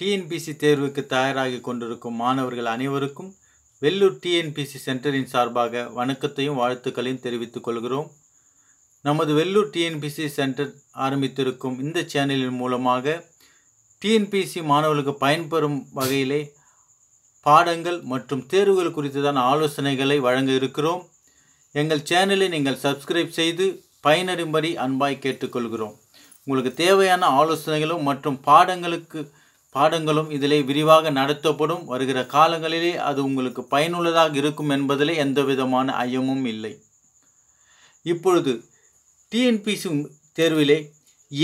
TNPSC தேர்வுக்கு தயாராக கொண்டிருக்கும் மாணவர்கள் அனைவருக்கும் வெள்ளூர் டிஎன்பிசி சென்டரின் சார்பாக வணக்கத்தையும் வாழ்த்துக்களையும் தெரிவித்துக் கொள்கிறோம் நமது வெள்ளூர் டிஎன்பிசி சென்டர் ஆரம்பித்திருக்கும் இந்த சேனலின் மூலமாக டிஎன்பிசி மாணவர்களுக்கு பயன்பெறும் வகையிலே பாடங்கள் மற்றும் தேர்வுகள் தான் ஆலோசனைகளை வழங்க இருக்கிறோம் எங்கள் சேனலை நீங்கள் சப்ஸ்கிரைப் செய்து பயனறிபடி அன்பாய் கேட்டுக்கொள்கிறோம் உங்களுக்கு தேவையான ஆலோசனைகளும் மற்றும் பாடங்களுக்கு பாடங்களும் இதிலே விரிவாக நடத்தப்படும் வருகிற காலங்களிலே அது உங்களுக்கு பயனுள்ளதாக இருக்கும் என்பதிலே விதமான ஐயமும் இல்லை இப்பொழுது டிஎன்பிசி தேர்விலே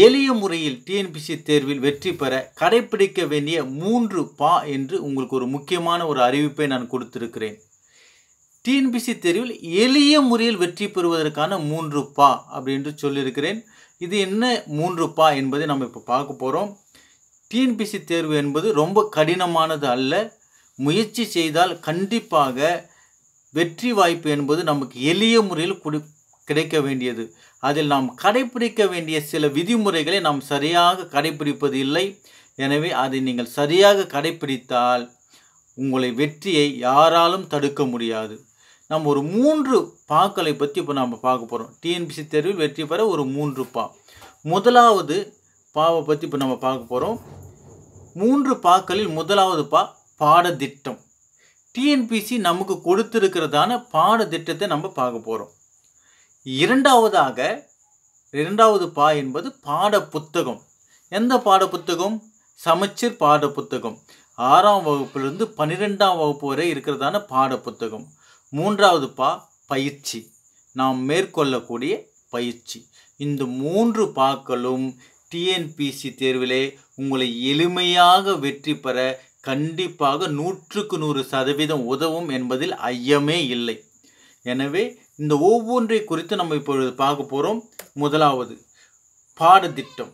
எளிய முறையில் டிஎன்பிசி தேர்வில் வெற்றி பெற கடைபிடிக்க வேண்டிய மூன்று பா என்று உங்களுக்கு ஒரு முக்கியமான ஒரு அறிவிப்பை நான் கொடுத்திருக்கிறேன் டிஎன்பிசி தேர்வில் எளிய முறையில் வெற்றி பெறுவதற்கான மூன்று பா அப்படின்னு சொல்லியிருக்கிறேன் இது என்ன மூன்று பா என்பதை நம்ம இப்போ பார்க்க போகிறோம் டிஎன்பிசி தேர்வு என்பது ரொம்ப கடினமானது அல்ல முயற்சி செய்தால் கண்டிப்பாக வெற்றி வாய்ப்பு என்பது நமக்கு எளிய முறையில் குடி கிடைக்க வேண்டியது அதில் நாம் கடைபிடிக்க வேண்டிய சில விதிமுறைகளை நாம் சரியாக கடைபிடிப்பது இல்லை எனவே அதை நீங்கள் சரியாக கடைபிடித்தால் உங்களை வெற்றியை யாராலும் தடுக்க முடியாது நம்ம ஒரு மூன்று பாக்களை பற்றி இப்போ நாம் பார்க்க போகிறோம் டிஎன்பிசி தேர்வில் வெற்றி பெற ஒரு மூன்று பா முதலாவது பாவை பற்றி இப்போ நம்ம பார்க்க போகிறோம் மூன்று பாக்களில் முதலாவது பா பாடத்திட்டம் டிஎன்பிசி நமக்கு கொடுத்துருக்கிறதான பாடத்திட்டத்தை நம்ம பார்க்க போகிறோம் இரண்டாவதாக இரண்டாவது பா என்பது பாட புத்தகம் எந்த பாட புத்தகம் சமச்சீர் பாட புத்தகம் ஆறாம் வகுப்பிலிருந்து பன்னிரெண்டாம் வகுப்பு வரை இருக்கிறதான பாட புத்தகம் மூன்றாவது பா பயிற்சி நாம் மேற்கொள்ளக்கூடிய பயிற்சி இந்த மூன்று பாக்களும் டிஎன்பிசி தேர்விலே உங்களை எளிமையாக வெற்றி பெற கண்டிப்பாக நூற்றுக்கு நூறு சதவீதம் உதவும் என்பதில் ஐயமே இல்லை எனவே இந்த ஒவ்வொன்றை குறித்து நம்ம இப்பொழுது பார்க்க போகிறோம் முதலாவது பாடத்திட்டம்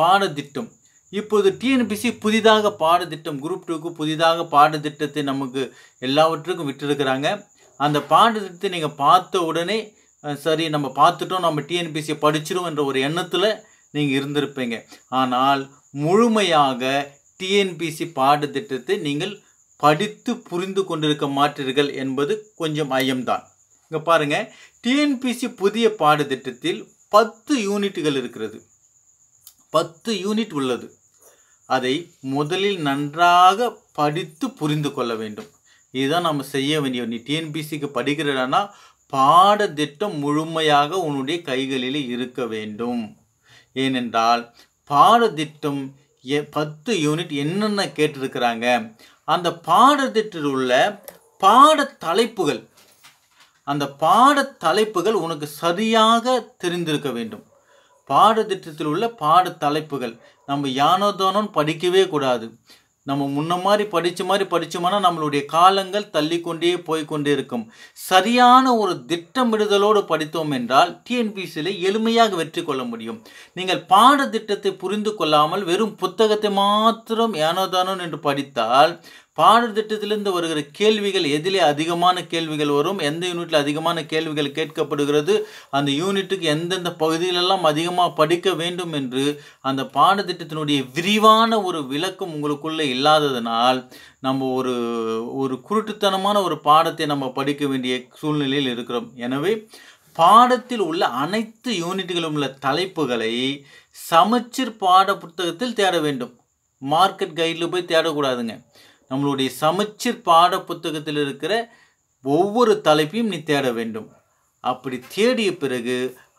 பாடத்திட்டம் இப்போது டிஎன்பிசி புதிதாக பாடத்திட்டம் குரூப் டூக்கு புதிதாக பாடத்திட்டத்தை நமக்கு எல்லாவற்றுக்கும் விட்டுருக்கிறாங்க அந்த பாடத்திட்டத்தை நீங்கள் பார்த்த உடனே சரி நம்ம பார்த்துட்டோம் நம்ம டிஎன்பிசியை படிச்சிடும் என்ற ஒரு எண்ணத்தில் நீங்கள் இருந்திருப்பீங்க ஆனால் முழுமையாக டிஎன்பிசி பாடத்திட்டத்தை நீங்கள் படித்து புரிந்து கொண்டிருக்க மாட்டீர்கள் என்பது கொஞ்சம் ஐயம்தான் இங்கே பாருங்கள் டிஎன்பிசி புதிய பாடத்திட்டத்தில் பத்து யூனிட்டுகள் இருக்கிறது பத்து யூனிட் உள்ளது அதை முதலில் நன்றாக படித்து புரிந்து கொள்ள வேண்டும் இதுதான் நம்ம செய்ய வேண்டிய நீ டிஎன்பிசிக்கு படிக்கிறானா பாடத்திட்டம் முழுமையாக உன்னுடைய கைகளில் இருக்க வேண்டும் ஏனென்றால் பாடத்திட்டம் எ பத்து யூனிட் என்னென்ன கேட்டிருக்கிறாங்க அந்த பாடத்திட்டத்தில் உள்ள பாட தலைப்புகள் அந்த பாட தலைப்புகள் உனக்கு சரியாக தெரிந்திருக்க வேண்டும் பாடத்திட்டத்தில் உள்ள பாட தலைப்புகள் நம்ம யானோதானோன்னு படிக்கவே கூடாது நம்ம முன்ன மாதிரி படித்த மாதிரி படித்தோம்னா நம்மளுடைய காலங்கள் தள்ளிக்கொண்டே கொண்டே இருக்கும் சரியான ஒரு திட்டமிடுதலோடு படித்தோம் என்றால் டிஎன்பிசியில் எளிமையாக வெற்றி கொள்ள முடியும் நீங்கள் பாடத்திட்டத்தை புரிந்து கொள்ளாமல் வெறும் புத்தகத்தை மாத்திரம் ஏனோதானோன்னு என்று படித்தால் திட்டத்திலிருந்து வருகிற கேள்விகள் எதிலே அதிகமான கேள்விகள் வரும் எந்த யூனிட்டில் அதிகமான கேள்விகள் கேட்கப்படுகிறது அந்த யூனிட்டுக்கு எந்தெந்த பகுதியிலெல்லாம் அதிகமாக படிக்க வேண்டும் என்று அந்த பாடத்திட்டத்தினுடைய விரிவான ஒரு விளக்கம் உங்களுக்குள்ளே இல்லாததனால் நம்ம ஒரு ஒரு குருட்டுத்தனமான ஒரு பாடத்தை நம்ம படிக்க வேண்டிய சூழ்நிலையில் இருக்கிறோம் எனவே பாடத்தில் உள்ள அனைத்து யூனிட்டுகளும் உள்ள தலைப்புகளை சமச்சீர் பாட புத்தகத்தில் தேட வேண்டும் மார்க்கெட் கைடில் போய் தேடக்கூடாதுங்க நம்மளுடைய சமச்சீர் பாட புத்தகத்தில் இருக்கிற ஒவ்வொரு தலைப்பையும் நீ தேட வேண்டும் அப்படி தேடிய பிறகு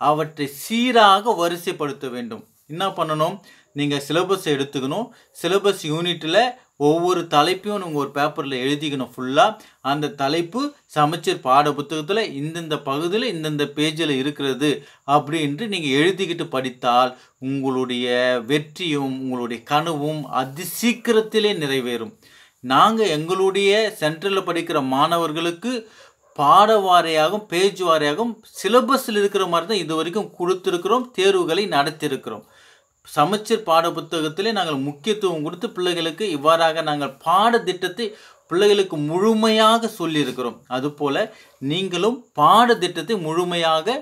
அவற்றை சீராக வரிசைப்படுத்த வேண்டும் என்ன பண்ணணும் நீங்கள் சிலபஸை எடுத்துக்கணும் சிலபஸ் யூனிட்டில் ஒவ்வொரு தலைப்பையும் நீங்கள் ஒரு பேப்பரில் எழுதிக்கணும் ஃபுல்லாக அந்த தலைப்பு சமைச்சர் பாட புத்தகத்தில் இந்தந்த பகுதியில் இந்தந்த பேஜில் இருக்கிறது அப்படின்ட்டு நீங்கள் எழுதிக்கிட்டு படித்தால் உங்களுடைய வெற்றியும் உங்களுடைய கனவும் அதி சீக்கிரத்திலே நிறைவேறும் நாங்கள் எங்களுடைய சென்டரில் படிக்கிற மாணவர்களுக்கு பாட வாரியாகவும் பேஜ் வாரியாகவும் சிலபஸில் இருக்கிற மாதிரி தான் இது வரைக்கும் கொடுத்துருக்குறோம் தேர்வுகளை நடத்தியிருக்கிறோம் சமச்சீர் பாட புத்தகத்திலே நாங்கள் முக்கியத்துவம் கொடுத்து பிள்ளைகளுக்கு இவ்வாறாக நாங்கள் பாடத்திட்டத்தை பிள்ளைகளுக்கு முழுமையாக சொல்லியிருக்கிறோம் அதுபோல் நீங்களும் பாடத்திட்டத்தை முழுமையாக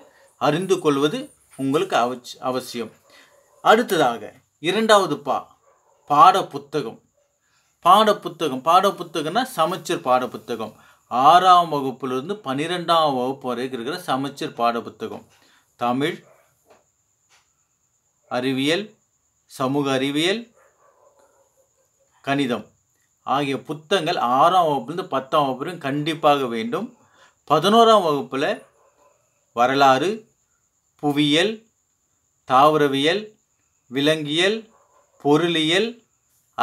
அறிந்து கொள்வது உங்களுக்கு அவசியம் அடுத்ததாக இரண்டாவது பா பாட புத்தகம் பாடப்புத்தகம் பாடப்புத்தகம்னா சமச்சீர் பாடப்புத்தகம் ஆறாம் வகுப்புலேருந்து பன்னிரெண்டாம் வகுப்பு வரைக்கும் இருக்கிற சமச்சீர் பாடப்புத்தகம் தமிழ் அறிவியல் சமூக அறிவியல் கணிதம் ஆகிய புத்தகங்கள் ஆறாம் வகுப்புலேருந்து பத்தாம் வகுப்புலையும் கண்டிப்பாக வேண்டும் பதினோராம் வகுப்பில் வரலாறு புவியியல் தாவரவியல் விலங்கியல் பொருளியல்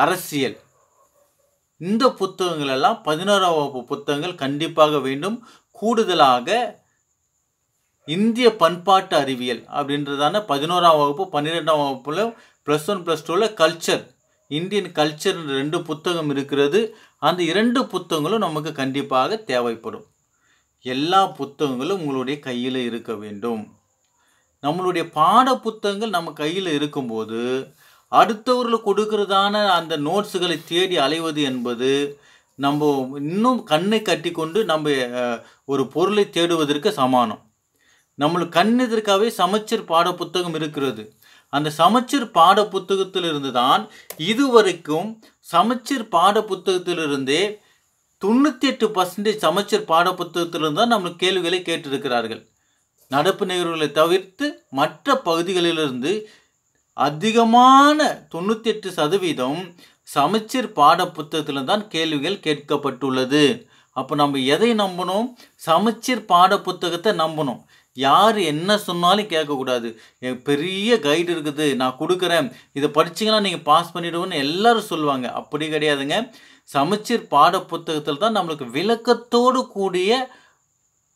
அரசியல் இந்த புத்தகங்கள் எல்லாம் பதினோராம் வகுப்பு புத்தகங்கள் கண்டிப்பாக வேண்டும் கூடுதலாக இந்திய பண்பாட்டு அறிவியல் அப்படின்றதான பதினோராம் வகுப்பு பன்னிரெண்டாம் வகுப்பில் ப்ளஸ் ஒன் ப்ளஸ் டூவில் கல்ச்சர் இந்தியன் கல்ச்சர் ரெண்டு புத்தகம் இருக்கிறது அந்த இரண்டு புத்தகங்களும் நமக்கு கண்டிப்பாக தேவைப்படும் எல்லா புத்தகங்களும் உங்களுடைய கையில் இருக்க வேண்டும் நம்மளுடைய பாட புத்தகங்கள் நம்ம கையில் இருக்கும்போது அடுத்தவர்களுக்கு கொடுக்கறதான அந்த நோட்ஸுகளை தேடி அலைவது என்பது நம்ம இன்னும் கண்ணை கட்டி கொண்டு நம்ம ஒரு பொருளை தேடுவதற்கு சமானம் நம்மளுக்கு கண்ணெதிர்க்காகவே சமச்சீர் பாட புத்தகம் இருக்கிறது அந்த சமச்சீர் பாட புத்தகத்திலிருந்து தான் இதுவரைக்கும் சமச்சீர் பாட புத்தகத்திலிருந்தே தொண்ணூற்றி எட்டு பர்சன்டேஜ் சமச்சீர் பாட புத்தகத்திலிருந்து தான் நம்மளுக்கு கேள்விகளை கேட்டிருக்கிறார்கள் நடப்பு நிகழ்வுகளை தவிர்த்து மற்ற பகுதிகளிலிருந்து அதிகமான தொண்ணூற்றி எட்டு சதவீதம் சமச்சீர் பாட தான் கேள்விகள் கேட்கப்பட்டுள்ளது அப்போ நம்ம எதை நம்பணும் சமச்சீர் பாட புத்தகத்தை நம்பணும் யார் என்ன சொன்னாலும் கேட்கக்கூடாது பெரிய கைடு இருக்குது நான் கொடுக்குறேன் இதை படிச்சிங்கன்னா நீங்கள் பாஸ் பண்ணிவிடுவோன்னு எல்லாரும் சொல்லுவாங்க அப்படி கிடையாதுங்க சமச்சீர் பாட புத்தகத்தில் தான் நம்மளுக்கு விளக்கத்தோடு கூடிய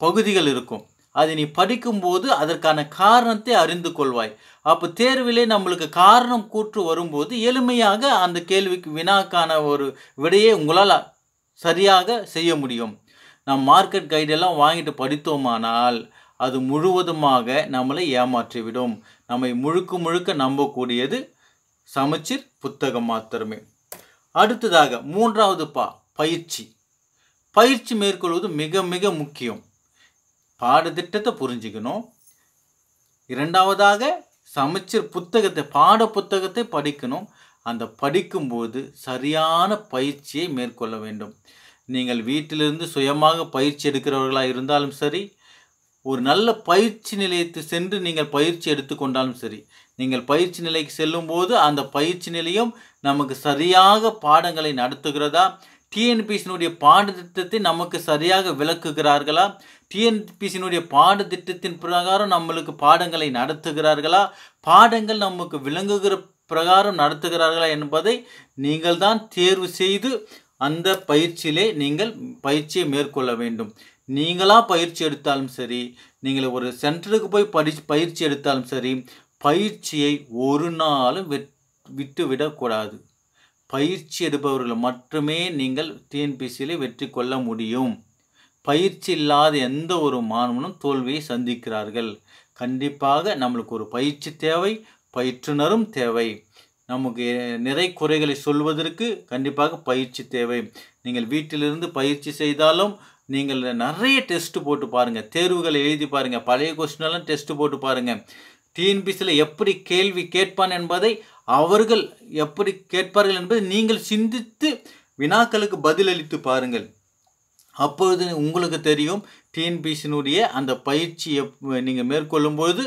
பகுதிகள் இருக்கும் அதை நீ படிக்கும்போது அதற்கான காரணத்தை அறிந்து கொள்வாய் அப்போ தேர்விலே நம்மளுக்கு காரணம் கூற்று வரும்போது எளிமையாக அந்த கேள்விக்கு வினாக்கான ஒரு விடையை உங்களால் சரியாக செய்ய முடியும் நாம் மார்க்கெட் கைடெல்லாம் வாங்கிட்டு படித்தோமானால் அது முழுவதுமாக நம்மளை ஏமாற்றிவிடும் நம்மை முழுக்க முழுக்க நம்பக்கூடியது சமச்சீர் புத்தகம் மாத்திரமே அடுத்ததாக மூன்றாவது பா பயிற்சி பயிற்சி மேற்கொள்வது மிக மிக முக்கியம் பாடத்திட்டத்தை புரிஞ்சுக்கணும் இரண்டாவதாக சமைச்சர் புத்தகத்தை பாட புத்தகத்தை படிக்கணும் அந்த படிக்கும்போது சரியான பயிற்சியை மேற்கொள்ள வேண்டும் நீங்கள் வீட்டிலிருந்து சுயமாக பயிற்சி எடுக்கிறவர்களாக இருந்தாலும் சரி ஒரு நல்ல பயிற்சி நிலையத்து சென்று நீங்கள் பயிற்சி எடுத்துக்கொண்டாலும் சரி நீங்கள் பயிற்சி நிலைக்கு செல்லும்போது அந்த பயிற்சி நிலையம் நமக்கு சரியாக பாடங்களை நடத்துகிறதா டிஎன்பிசியினுடைய பாடத்திட்டத்தை நமக்கு சரியாக விளக்குகிறார்களா டிஎன்பிசியினுடைய பாடத்திட்டத்தின் பிரகாரம் நம்மளுக்கு பாடங்களை நடத்துகிறார்களா பாடங்கள் நமக்கு விளங்குகிற பிரகாரம் நடத்துகிறார்களா என்பதை நீங்கள் தான் தேர்வு செய்து அந்த பயிற்சியிலே நீங்கள் பயிற்சியை மேற்கொள்ள வேண்டும் நீங்களாக பயிற்சி எடுத்தாலும் சரி நீங்கள் ஒரு சென்டருக்கு போய் படி பயிற்சி எடுத்தாலும் சரி பயிற்சியை ஒரு நாளும் விட்டுவிடக்கூடாது பயிற்சி எடுப்பவர்கள் மட்டுமே நீங்கள் டிஎன்பிசியில் வெற்றி கொள்ள முடியும் பயிற்சி இல்லாத எந்த ஒரு மாணவனும் தோல்வியை சந்திக்கிறார்கள் கண்டிப்பாக நம்மளுக்கு ஒரு பயிற்சி தேவை பயிற்றுனரும் தேவை நமக்கு நிறை குறைகளை சொல்வதற்கு கண்டிப்பாக பயிற்சி தேவை நீங்கள் வீட்டிலிருந்து பயிற்சி செய்தாலும் நீங்கள் நிறைய டெஸ்ட்டு போட்டு பாருங்கள் தேர்வுகளை எழுதி பாருங்கள் பழைய கொஸ்டினெல்லாம் டெஸ்ட்டு போட்டு பாருங்கள் டிஎன்பிசியில் எப்படி கேள்வி கேட்பான் என்பதை அவர்கள் எப்படி கேட்பார்கள் என்பதை நீங்கள் சிந்தித்து வினாக்களுக்கு பதிலளித்து பாருங்கள் அப்பொழுது உங்களுக்கு தெரியும் டிஎன்பிசியினுடைய அந்த பயிற்சி எப் நீங்கள் மேற்கொள்ளும் பொழுது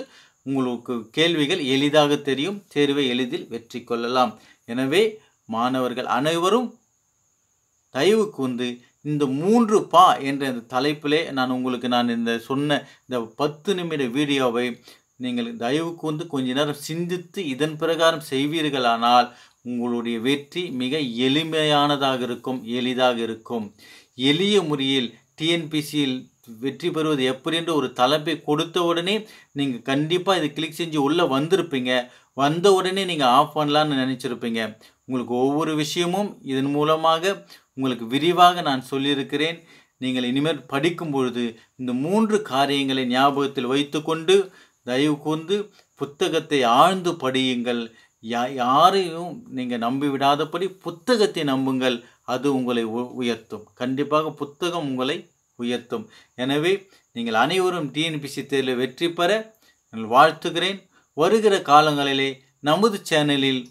உங்களுக்கு கேள்விகள் எளிதாக தெரியும் தேர்வை எளிதில் வெற்றி கொள்ளலாம் எனவே மாணவர்கள் அனைவரும் தயவு கூர்ந்து இந்த மூன்று பா என்ற இந்த தலைப்பிலே நான் உங்களுக்கு நான் இந்த சொன்ன இந்த பத்து நிமிட வீடியோவை நீங்கள் தயவு கூர்ந்து கொஞ்ச நேரம் சிந்தித்து இதன் பிரகாரம் செய்வீர்களானால் உங்களுடைய வெற்றி மிக எளிமையானதாக இருக்கும் எளிதாக இருக்கும் எளிய முறையில் டிஎன்பிசியில் வெற்றி பெறுவது எப்படி என்று ஒரு தலைப்பை கொடுத்த உடனே நீங்கள் கண்டிப்பாக இதை கிளிக் செஞ்சு உள்ளே வந்திருப்பீங்க வந்த உடனே நீங்கள் ஆஃப் பண்ணலான்னு நினச்சிருப்பீங்க உங்களுக்கு ஒவ்வொரு விஷயமும் இதன் மூலமாக உங்களுக்கு விரிவாக நான் சொல்லியிருக்கிறேன் நீங்கள் இனிமேல் படிக்கும் பொழுது இந்த மூன்று காரியங்களை ஞாபகத்தில் வைத்துக்கொண்டு தயவு கூர்ந்து புத்தகத்தை ஆழ்ந்து படியுங்கள் யா யாரையும் நீங்கள் நம்பிவிடாதபடி புத்தகத்தை நம்புங்கள் அது உங்களை உயர்த்தும் கண்டிப்பாக புத்தகம் உங்களை உயர்த்தும் எனவே நீங்கள் அனைவரும் டிஎன்பிசி தேர்தலில் வெற்றி பெற நான் வாழ்த்துகிறேன் வருகிற காலங்களிலே நமது சேனலில்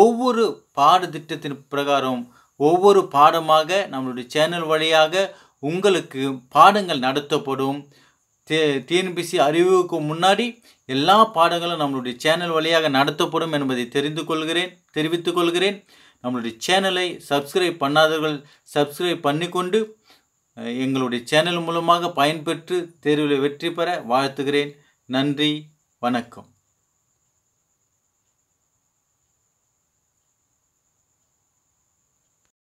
ஒவ்வொரு பாடத்திட்டத்தின் பிரகாரம் ஒவ்வொரு பாடமாக நம்மளுடைய சேனல் வழியாக உங்களுக்கு பாடங்கள் நடத்தப்படும் டிஎன்பிசி அறிவுக்கு முன்னாடி எல்லா பாடங்களும் நம்மளுடைய சேனல் வழியாக நடத்தப்படும் என்பதை தெரிந்து கொள்கிறேன் தெரிவித்துக் கொள்கிறேன் நம்மளுடைய சேனலை சப்ஸ்கிரைப் பண்ணாதவர்கள் சப்ஸ்கிரைப் பண்ணிக்கொண்டு எங்களுடைய சேனல் மூலமாக பயன்பெற்று தேர்வில் வெற்றி பெற வாழ்த்துகிறேன் நன்றி வணக்கம்